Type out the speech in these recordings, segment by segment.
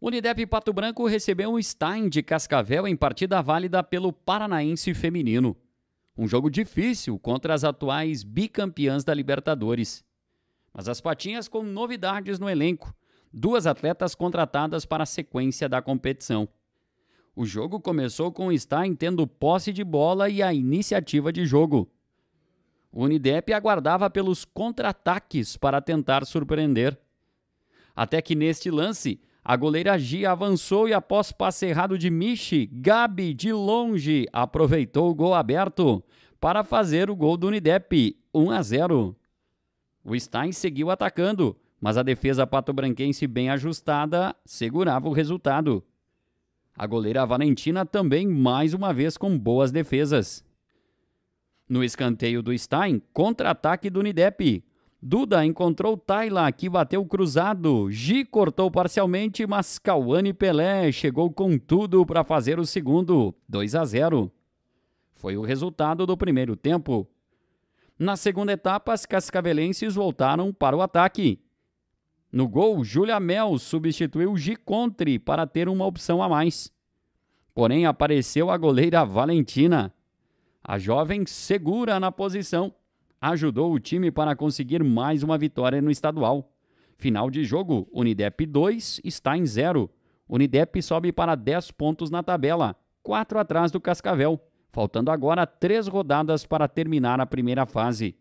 Unidep Pato Branco recebeu um Stein de Cascavel em partida válida pelo Paranaense Feminino. Um jogo difícil contra as atuais bicampeãs da Libertadores. Mas as Patinhas com novidades no elenco. Duas atletas contratadas para a sequência da competição. O jogo começou com o Stein tendo posse de bola e a iniciativa de jogo. O Unidep aguardava pelos contra-ataques para tentar surpreender. Até que neste lance, a goleira Gia avançou e, após passe errado de Michi, Gabi de longe aproveitou o gol aberto para fazer o gol do Unidep, 1 a 0. O Stein seguiu atacando, mas a defesa pato-branquense bem ajustada segurava o resultado. A goleira Valentina também mais uma vez com boas defesas. No escanteio do Stein, contra-ataque do Unidep, Duda encontrou Taila, que bateu cruzado. Gi cortou parcialmente, mas Cauane Pelé chegou com tudo para fazer o segundo, 2 a 0. Foi o resultado do primeiro tempo. Na segunda etapa, as cascavelenses voltaram para o ataque. No gol, Júlia Mel substituiu Gi Contre para ter uma opção a mais. Porém, apareceu a goleira Valentina. A jovem segura na posição ajudou o time para conseguir mais uma vitória no estadual. Final de jogo, Unidep 2 está em 0. Unidep sobe para 10 pontos na tabela, 4 atrás do Cascavel, faltando agora 3 rodadas para terminar a primeira fase.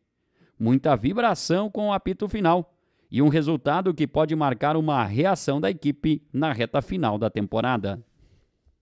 Muita vibração com o apito final e um resultado que pode marcar uma reação da equipe na reta final da temporada.